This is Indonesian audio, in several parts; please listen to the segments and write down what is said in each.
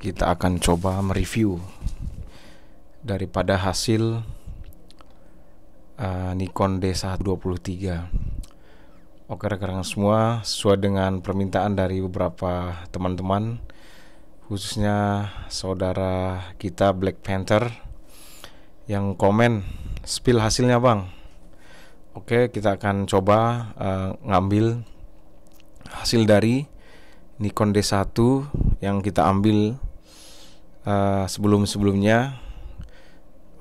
kita akan coba mereview daripada hasil uh, Nikon D123. Oke rekan-rekan semua, sesuai dengan permintaan dari beberapa teman-teman, khususnya saudara kita Black Panther yang komen spill hasilnya bang. Oke kita akan coba uh, ngambil hasil dari Nikon D1 yang kita ambil Eh, sebelum sebelumnya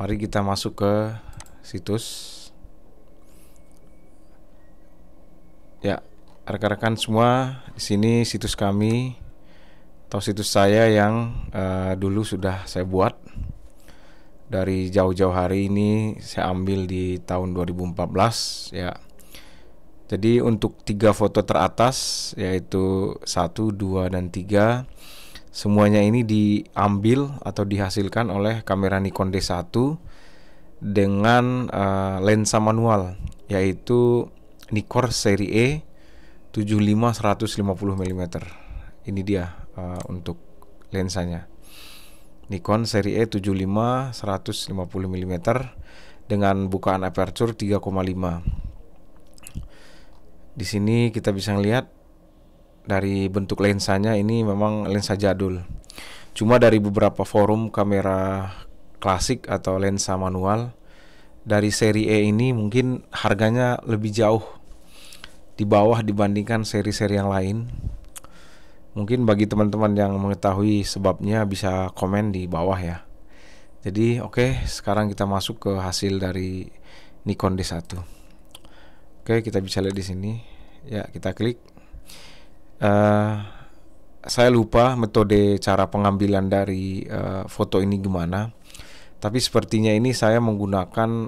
mari kita masuk ke situs ya rekan-rekan semua di sini situs kami atau situs saya yang uh, dulu sudah saya buat dari jauh-jauh hari ini saya ambil di tahun 2014 ya. Jadi untuk tiga foto teratas yaitu 1, 2 dan 3 Semuanya ini diambil atau dihasilkan oleh kamera Nikon D1 dengan uh, lensa manual yaitu Nikkor seri E 75 150 mm. Ini dia uh, untuk lensanya. Nikon seri E 75 150 mm dengan bukaan aperture 3,5. Di sini kita bisa melihat dari bentuk lensanya ini memang lensa jadul. Cuma dari beberapa forum kamera klasik atau lensa manual dari seri E ini mungkin harganya lebih jauh di bawah dibandingkan seri-seri yang lain. Mungkin bagi teman-teman yang mengetahui sebabnya bisa komen di bawah ya. Jadi oke, okay, sekarang kita masuk ke hasil dari Nikon D1. Oke, okay, kita bisa lihat di sini. Ya, kita klik uh, saya lupa metode cara pengambilan dari uh, foto ini gimana tapi sepertinya ini saya menggunakan uh,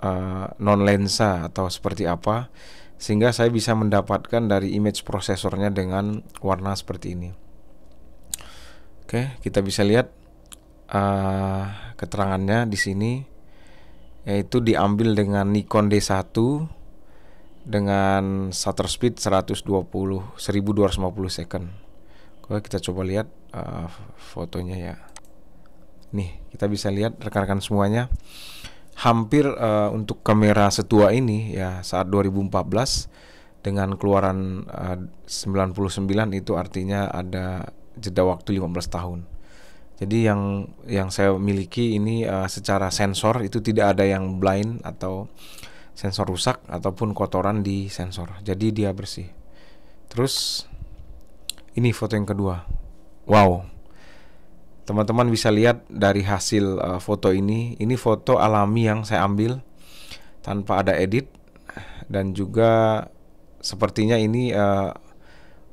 eh, non lensa atau seperti apa sehingga saya bisa mendapatkan dari image prosesornya dengan warna seperti ini oke kita bisa lihat uh, keterangannya di sini yaitu diambil dengan Nikon D1 dengan shutter speed 120 1250 second. Oke, kita coba lihat uh, fotonya ya. Nih, kita bisa lihat rekan-rekan semuanya hampir uh, untuk kamera setua ini ya saat 2014 dengan keluaran eh, uh, 99 itu artinya ada jeda waktu 15 tahun. Jadi yang yang saya miliki ini uh, secara sensor itu tidak ada yang blind atau uh, sensor rusak ataupun kotoran di sensor. Jadi dia bersih. Terus ini foto yang kedua. Wow. Teman-teman bisa lihat dari hasil uh, foto ini. Ini foto alami yang saya ambil tanpa ada edit dan juga sepertinya ini uh,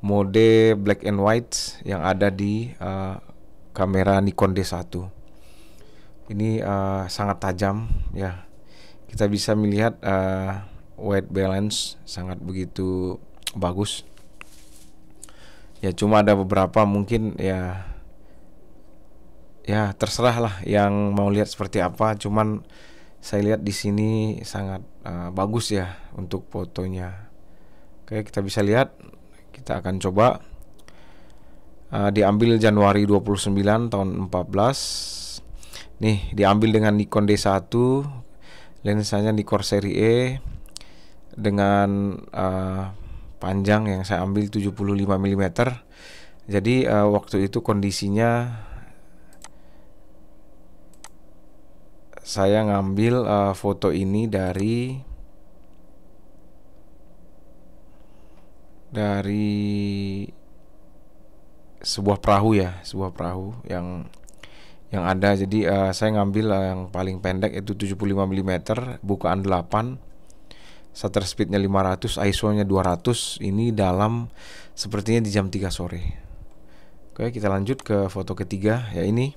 mode black and white yang ada di uh, kamera Nikon D1. Ini uh, sangat tajam ya kita bisa melihat uh, white balance sangat begitu bagus. Ya cuma ada beberapa mungkin ya ya terserah lah yang mau lihat seperti apa. Cuman saya lihat di sini sangat uh, bagus ya untuk fotonya. Oke kita bisa lihat kita akan coba uh, diambil Januari 29 tahun 14. Nih diambil dengan Nikon D1 lensanya di Corsair E dengan uh, panjang yang saya ambil 75 mm jadi uh, waktu itu kondisinya saya ngambil uh, foto ini dari dari sebuah perahu ya sebuah perahu yang yang ada jadi uh, saya ngambil uh, yang paling pendek itu 75 mm bukaan 8 shutter speednya 500 ISO nya 200 ini dalam sepertinya di jam 3 sore oke kita lanjut ke foto ketiga ya ini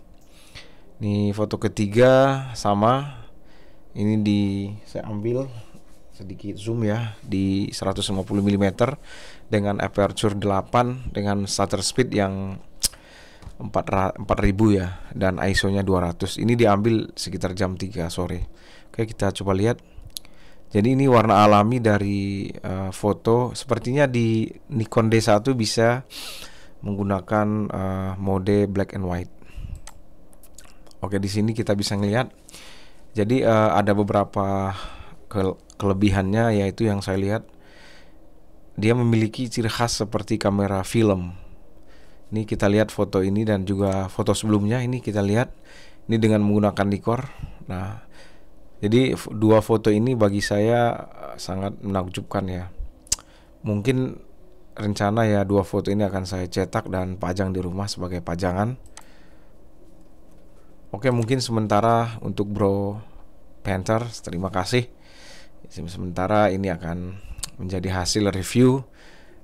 ini foto ketiga sama ini di saya ambil sedikit zoom ya di 150 mm dengan aperture 8 dengan shutter speed yang 4000 ya dan ISO-nya 200. Ini diambil sekitar jam 3 sore. Oke, kita coba lihat. Jadi ini warna alami dari uh, foto. Sepertinya di Nikon D1 bisa menggunakan uh, mode black and white. Oke, di sini kita bisa ngelihat. Jadi uh, ada beberapa ke kelebihannya yaitu yang saya lihat dia memiliki ciri khas seperti kamera film ini kita lihat foto ini dan juga foto sebelumnya ini kita lihat ini dengan menggunakan dekor. Nah, jadi dua foto ini bagi saya eh, sangat menakjubkan ya. Mungkin rencana ya dua foto ini akan saya cetak dan pajang di rumah sebagai pajangan. Oke, mungkin sementara untuk Bro Panther, terima kasih. Sementara ini akan menjadi hasil review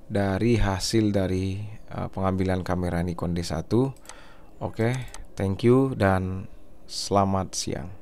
dari hasil dari uh, pengambilan kamera Nikon D1. Oke, okay, thank you dan selamat siang.